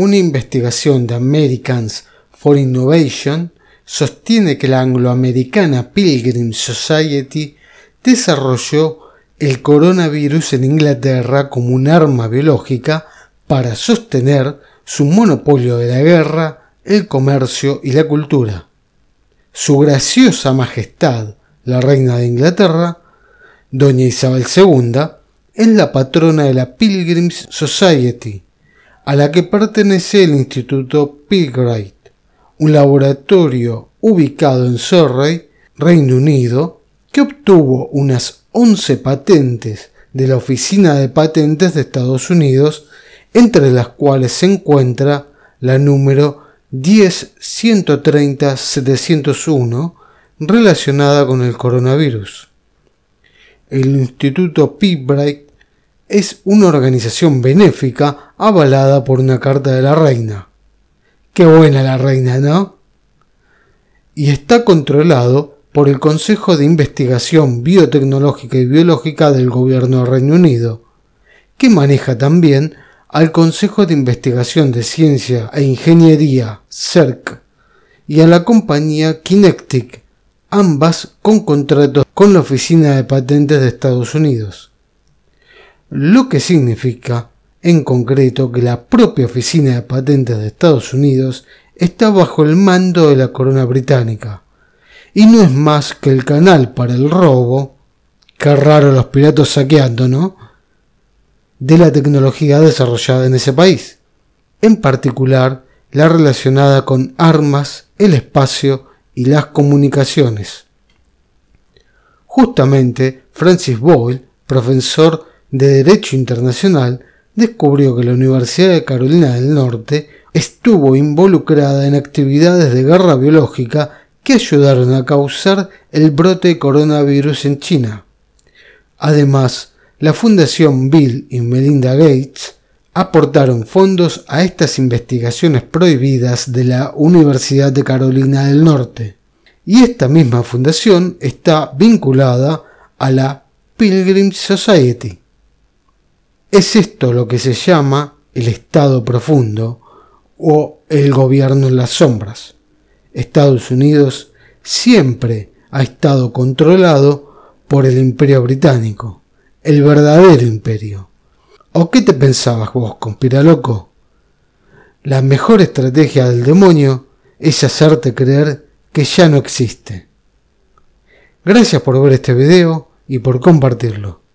Una investigación de Americans for Innovation sostiene que la angloamericana Pilgrim Society desarrolló el coronavirus en Inglaterra como un arma biológica para sostener su monopolio de la guerra, el comercio y la cultura. Su graciosa majestad, la reina de Inglaterra, doña Isabel II, es la patrona de la Pilgrims Society, a la que pertenece el Instituto Pigright, un laboratorio ubicado en Surrey, Reino Unido, que obtuvo unas 11 patentes de la Oficina de Patentes de Estados Unidos, entre las cuales se encuentra la número 10 701 relacionada con el coronavirus. El Instituto Pilgright es una organización benéfica avalada por una carta de la reina. Qué buena la reina, ¿no? Y está controlado por el Consejo de Investigación Biotecnológica y Biológica del Gobierno del Reino Unido, que maneja también al Consejo de Investigación de Ciencia e Ingeniería, CERC, y a la compañía Kinectic, ambas con contratos con la Oficina de Patentes de Estados Unidos lo que significa en concreto que la propia Oficina de Patentes de Estados Unidos está bajo el mando de la corona británica y no es más que el canal para el robo, que raro los piratas saqueando, ¿no? de la tecnología desarrollada en ese país, en particular la relacionada con armas, el espacio y las comunicaciones. Justamente Francis Boyle, profesor de Derecho Internacional descubrió que la Universidad de Carolina del Norte estuvo involucrada en actividades de guerra biológica que ayudaron a causar el brote de coronavirus en China. Además, la Fundación Bill y Melinda Gates aportaron fondos a estas investigaciones prohibidas de la Universidad de Carolina del Norte. Y esta misma fundación está vinculada a la Pilgrim Society. Es esto lo que se llama el Estado profundo o el gobierno en las sombras. Estados Unidos siempre ha estado controlado por el imperio británico, el verdadero imperio. ¿O qué te pensabas vos, conspiraloco? La mejor estrategia del demonio es hacerte creer que ya no existe. Gracias por ver este video y por compartirlo.